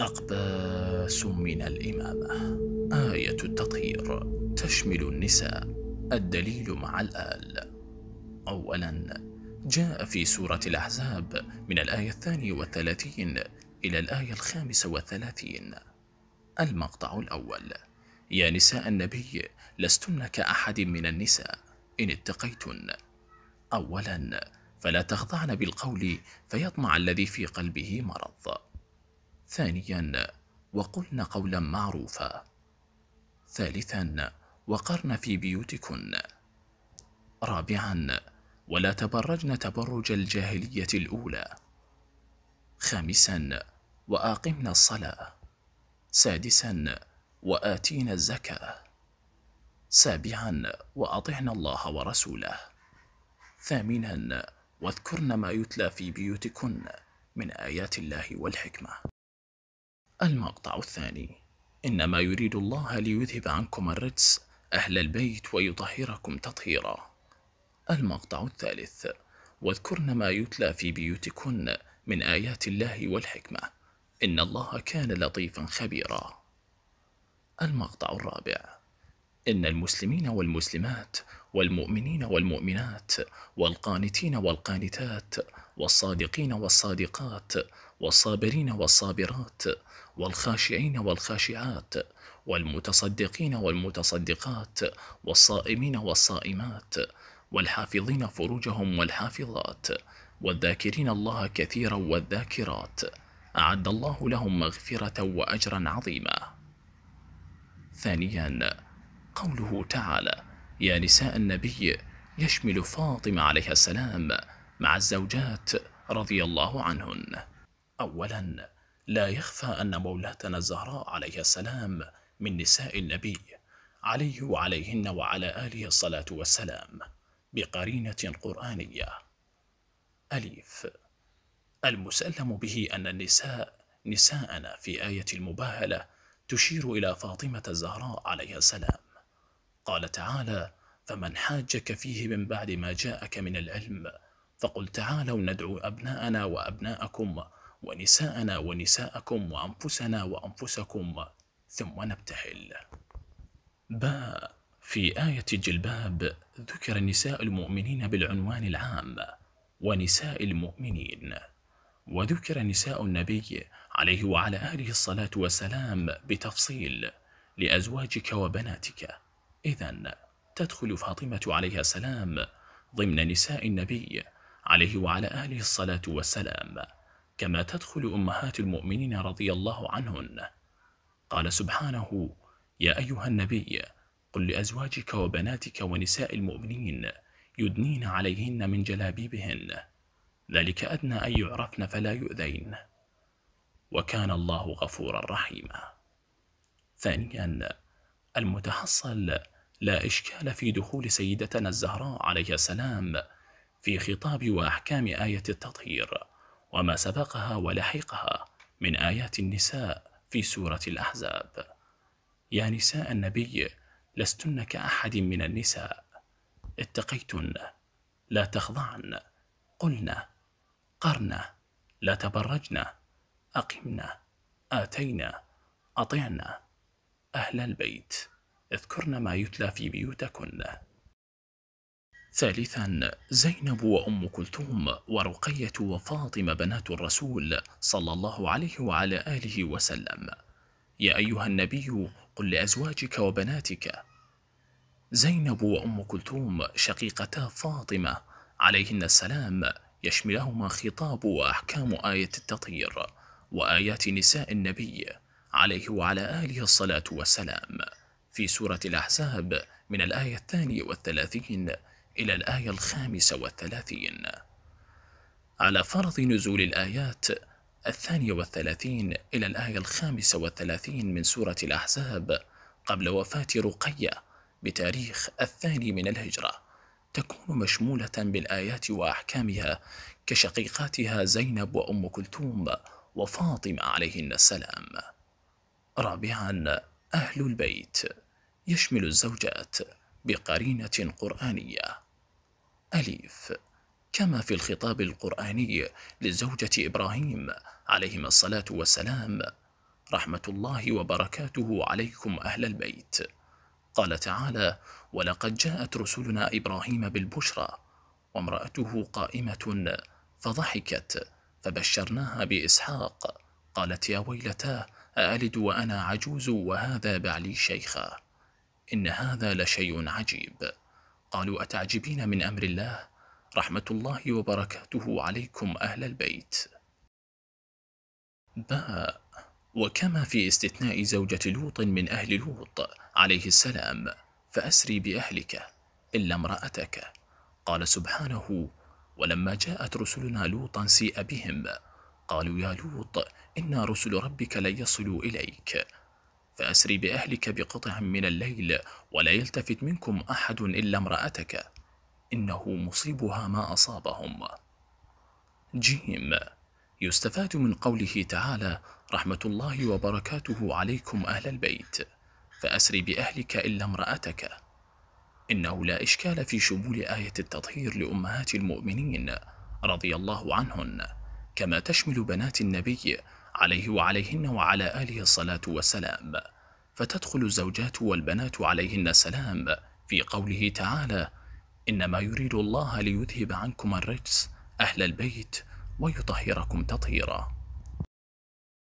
أقباس من الإمامة آية التطهير تشمل النساء الدليل مع الآل أولا جاء في سورة الأحزاب من الآية الثانية والثلاثين إلى الآية الخامسة والثلاثين المقطع الأول يا نساء النبي لستن كأحد من النساء إن اتقيتن أولا فلا تخضعن بالقول فيطمع الذي في قلبه مرض ثانيا وقلن قولا معروفا ثالثا وقرن في بيوتكن رابعا ولا تبرجن تبرج الجاهليه الاولى خامسا واقمن الصلاه سادسا واتينا الزكاه سابعا واطعن الله ورسوله ثامنا واذكرن ما يتلى في بيوتكن من ايات الله والحكمه المقطع الثاني إنما يريد الله ليذهب عنكم الرجس أهل البيت ويطهركم تطهيرا المقطع الثالث واذكرن ما يتلى في بيوتكن من آيات الله والحكمة إن الله كان لطيفا خبيرا المقطع الرابع إن المسلمين والمسلمات والمؤمنين والمؤمنات والقانتين والقانتات والصادقين والصادقات والصابرين والصابرات والخاشعين والخاشعات والمتصدقين والمتصدقات والصائمين والصائمات والحافظين فروجهم والحافظات والذاكرين الله كثيرا والذاكرات أعد الله لهم مغفرة وأجرا عظيما ثانيا قوله تعالى يا نساء النبي يشمل فاطمة عليها السلام مع الزوجات رضي الله عنهن أولا لا يخفى أن مولاتنا الزهراء عليه السلام من نساء النبي عليه وعليهن وعلى آله الصلاة والسلام بقرينة قرآنية أليف المسلم به أن النساء نساءنا في آية المباهلة تشير إلى فاطمة الزهراء عليها السلام قال تعالى فمن حاجك فيه من بعد ما جاءك من العلم فقل تعالوا ندعو أبناءنا وأبناءكم ونساءنا ونساءكم وأنفسنا وأنفسكم ثم نبتحل باء في آية جلباب ذكر نساء المؤمنين بالعنوان العام ونساء المؤمنين وذكر نساء النبي عليه وعلى آله الصلاة والسلام بتفصيل لأزواجك وبناتك إذا تدخل فاطمة عليها السلام ضمن نساء النبي عليه وعلى آله الصلاة والسلام كما تدخل أمهات المؤمنين رضي الله عنهن قال سبحانه يا أيها النبي قل لأزواجك وبناتك ونساء المؤمنين يدنين عليهن من جلابيبهن ذلك أدنى أن يعرفن فلا يؤذين وكان الله غفورا رحيما ثانيا المتحصل لا إشكال في دخول سيدتنا الزهراء عليه السلام في خطاب وأحكام آية التطهير وما سبقها ولحقها من آيات النساء في سورة الأحزاب يا نساء النبي لستن كأحد من النساء اتقيتن لا تخضعن قلن قرن لا تبرجن أقمن آتينا أطعنا أهل البيت اذكرن ما يتلى في بيوتكن ثالثا زينب وأم كلثوم ورقية وفاطمة بنات الرسول صلى الله عليه وعلى آله وسلم يا أيها النبي قل لأزواجك وبناتك زينب وأم كلثوم شقيقتا فاطمة عليهن السلام يشملهما خطاب وأحكام آية التطهير وآيات نساء النبي عليه وعلى آله الصلاة والسلام في سورة الأحزاب من الآية الثانية والثلاثين إلى الآية الخامسة والثلاثين على فرض نزول الآيات الثانية والثلاثين إلى الآية الخامسة والثلاثين من سورة الأحزاب قبل وفاة رقية بتاريخ الثاني من الهجرة تكون مشمولة بالآيات وأحكامها كشقيقاتها زينب وأم كلثوم وفاطمة عليهن السلام رابعا أهل البيت يشمل الزوجات بقرينة قرآنية أليف كما في الخطاب القرآني لزوجة إبراهيم عليهما الصلاة والسلام رحمة الله وبركاته عليكم أهل البيت قال تعالى ولقد جاءت رسلنا إبراهيم بالبشرى وامرأته قائمة فضحكت فبشرناها بإسحاق قالت يا ويلتاه أألد وأنا عجوز وهذا بعلي شيخا إن هذا لشيء عجيب قالوا أتعجبين من أمر الله رحمة الله وبركاته عليكم أهل البيت باء وكما في استثناء زوجة لوط من أهل لوط عليه السلام فأسري بأهلك إلا امرأتك قال سبحانه ولما جاءت رسلنا لوطا سيء بهم قالوا يا لوط إنا رسل ربك لن يصلوا إليك فأسري بأهلك بقطع من الليل ولا يلتفت منكم أحد إلا امرأتك إنه مصيبها ما أصابهم جيم يستفاد من قوله تعالى رحمة الله وبركاته عليكم أهل البيت فأسري بأهلك إلا امرأتك إنه لا إشكال في شمول آية التطهير لأمهات المؤمنين رضي الله عنهن كما تشمل بنات النبي عليه وعليهن وعلى آله الصلاة والسلام فتدخل الزوجات والبنات عليهن السلام في قوله تعالى إنما يريد الله ليذهب عنكم الرجس أهل البيت ويطهركم تطهيرا